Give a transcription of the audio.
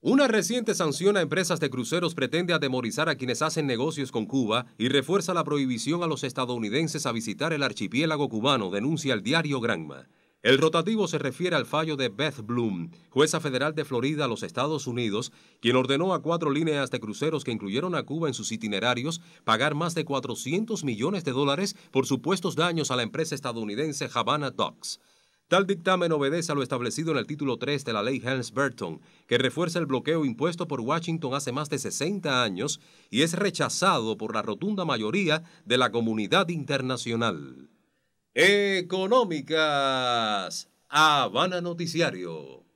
Una reciente sanción a empresas de cruceros pretende atemorizar a quienes hacen negocios con Cuba y refuerza la prohibición a los estadounidenses a visitar el archipiélago cubano, denuncia el diario Granma. El rotativo se refiere al fallo de Beth Bloom, jueza federal de Florida a los Estados Unidos, quien ordenó a cuatro líneas de cruceros que incluyeron a Cuba en sus itinerarios pagar más de 400 millones de dólares por supuestos daños a la empresa estadounidense Havana Docks. Tal dictamen obedece a lo establecido en el título 3 de la ley hans burton que refuerza el bloqueo impuesto por Washington hace más de 60 años y es rechazado por la rotunda mayoría de la comunidad internacional. Económicas. Habana Noticiario.